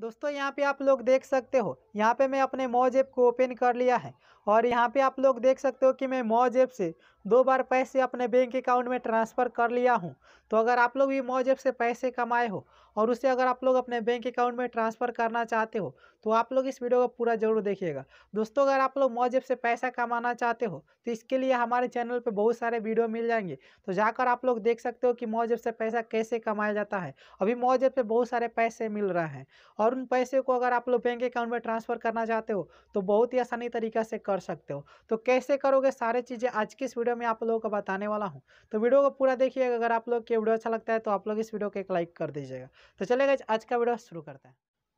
दोस्तों यहाँ पे आप लोग देख सकते हो यहाँ पे मैं अपने मोज ऐप को ओपन कर लिया है और यहाँ पे आप लोग देख सकते हो कि मैं मौज ऐप से दो बार पैसे अपने बैंक अकाउंट में ट्रांसफ़र कर लिया हूँ तो अगर आप लोग भी मौज ऐप से पैसे कमाए हो और उसे अगर आप लोग अपने बैंक अकाउंट में ट्रांसफ़र करना चाहते हो तो आप लोग इस वीडियो को पूरा जरूर देखिएगा दोस्तों अगर आप लोग मौज ऐप से पैसा कमाना चाहते हो तो इसके लिए हमारे चैनल पर बहुत सारे वीडियो मिल जाएंगे तो जाकर आप लोग देख सकते हो कि मौज ऐप से पैसा कैसे कमाया जाता है अभी मौज ऐप से बहुत सारे पैसे मिल रहे हैं और उन पैसे को अगर आप लोग बैंक अकाउंट में ट्रांसफ़र करना चाहते हो तो बहुत ही आसानी तरीका से कर कर सकते हो तो कैसे करोगे सारे चीज़ें आज की इस वीडियो में आप लोगों को बताने वाला हूँ तो वीडियो को पूरा देखिएगा अगर आप लोग के वीडियो अच्छा लगता है तो आप लोग इस वीडियो को एक लाइक कर दीजिएगा तो चलेगा आज का वीडियो शुरू करते हैं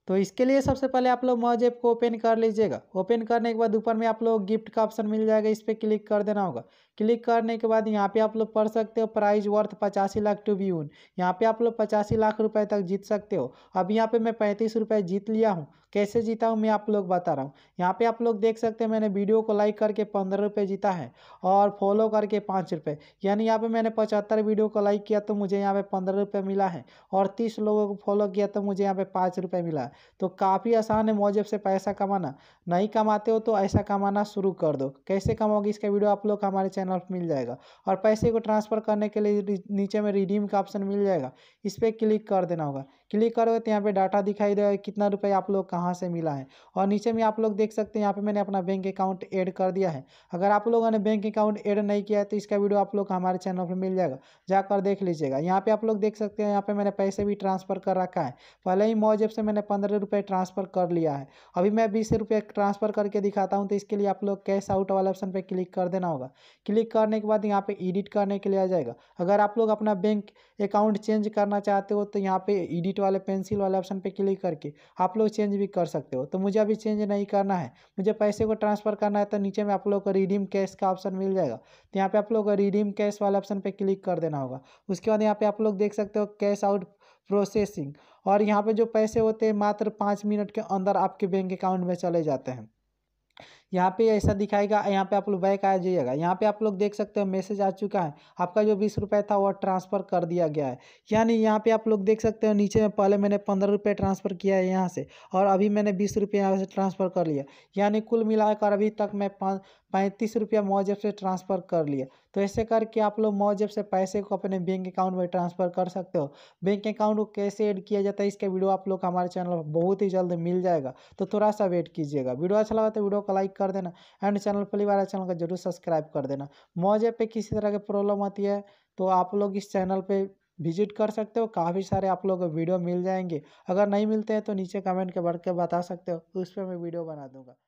तो इसके लिए सबसे पहले आप लोग मौज ऐप को ओपन कर लीजिएगा ओपन करने के बाद ऊपर में आप लोग गिफ्ट का ऑप्शन मिल जाएगा इस पर क्लिक कर देना होगा क्लिक करने के बाद यहाँ पे आप लोग पढ़ सकते हो प्राइज वर्थ पचासी लाख टू बी उन यहाँ पे आप लोग पचासी लाख रुपए तक जीत सकते हो अब यहाँ पे मैं पैंतीस रुपये जीत लिया हूँ कैसे जीता हूँ मैं आप लोग बता रहा हूँ यहाँ पे आप लोग देख सकते हैं मैंने वीडियो को लाइक करके पंद्रह रुपये जीता है और फॉलो करके पाँच रुपये यानी यहाँ पे मैंने पचहत्तर वीडियो को लाइक किया तो मुझे यहाँ पे पंद्रह रुपये मिला है और तीस लोगों को फॉलो किया तो मुझे यहाँ पे पाँच रुपये मिला तो काफ़ी आसान है मौजब से पैसा कमाना नहीं कमाते हो तो ऐसा कमाना शुरू कर दो कैसे कमाओगे इसका वीडियो आप लोग हमारे चैनल पर मिल जाएगा और पैसे को ट्रांसफ़र करने के लिए नीचे में रिडीम का ऑप्शन मिल जाएगा इस पर क्लिक कर देना होगा क्लिक करोगे तो यहाँ पर डाटा दिखाई देगा कितना रुपये आप लोग कहाँ कहाँ से मिला है और नीचे में आप लोग देख सकते हैं यहाँ पे मैंने अपना बैंक अकाउंट ऐड कर दिया है अगर आप लोगों ने बैंक अकाउंट ऐड नहीं किया है तो इसका वीडियो आप लोग हमारे चैनल पर मिल जाएगा जाकर देख लीजिएगा यहाँ पे आप लोग देख सकते हैं यहाँ पे मैंने पैसे भी ट्रांसफ़र कर रखा है पहले ही मौज से मैंने पंद्रह रुपये ट्रांसफ़र कर लिया है अभी मैं बीस रुपये ट्रांसफ़र करके दिखाता हूँ तो इसके लिए आप लोग कैश आउट वाले ऑप्शन पर क्लिक कर देना होगा क्लिक करने के बाद यहाँ पर एडिट करने के लिए आ जाएगा अगर आप लोग अपना बैंक अकाउंट चेंज करना चाहते हो तो यहाँ पे एडिट वाले पेंसिल वाले ऑप्शन पे क्लिक करके आप लोग चेंज भी कर सकते हो तो मुझे अभी चेंज नहीं करना है मुझे पैसे को ट्रांसफ़र करना है तो नीचे में आप लोग को रिडीम कैश का ऑप्शन मिल जाएगा तो यहाँ पे आप लोग को रिडीम कैश वाले ऑप्शन पे क्लिक कर देना होगा उसके बाद यहाँ पे आप लोग देख सकते हो कैश आउट प्रोसेसिंग और यहाँ पे जो पैसे होते हैं मात्र पाँच मिनट के अंदर आपके बैंक अकाउंट में चले जाते हैं यहाँ पे ऐसा दिखाएगा यहाँ पे आप लोग बैक आ जाइएगा यहाँ पे आप लोग देख सकते हो मैसेज आ चुका है आपका जो बीस रुपये था वो ट्रांसफ़र कर दिया गया है यानी यहाँ पे आप लोग देख सकते हो नीचे में पहले मैंने पंद्रह रुपये ट्रांसफ़र किया है यहाँ से और अभी मैंने बीस रुपये यहाँ से ट्रांसफ़र कर लिया यानी कुल मिलाकर अभी तक मैं पैंतीस रुपया मौज से ट्रांसफ़र कर लिया तो ऐसे करके आप लोग मौज से पैसे को अपने बैंक अकाउंट में ट्रांसफ़र कर सकते हो बैंक अकाउंट को कैसे ऐड किया जाता है इसका वीडियो आप लोग हमारे चैनल पर बहुत ही जल्द मिल जाएगा तो थोड़ा सा वेट कीजिएगा वीडियो अच्छा लगा तो वीडियो को लाइक कर देना एंड चैनल पहली बार चैनल को जरूर सब्सक्राइब कर देना मोजे पे किसी तरह की प्रॉब्लम आती है तो आप लोग इस चैनल पे विजिट कर सकते हो काफ़ी सारे आप लोगों को वीडियो मिल जाएंगे अगर नहीं मिलते हैं तो नीचे कमेंट के बढ़ के बता सकते हो उस पर मैं वीडियो बना दूंगा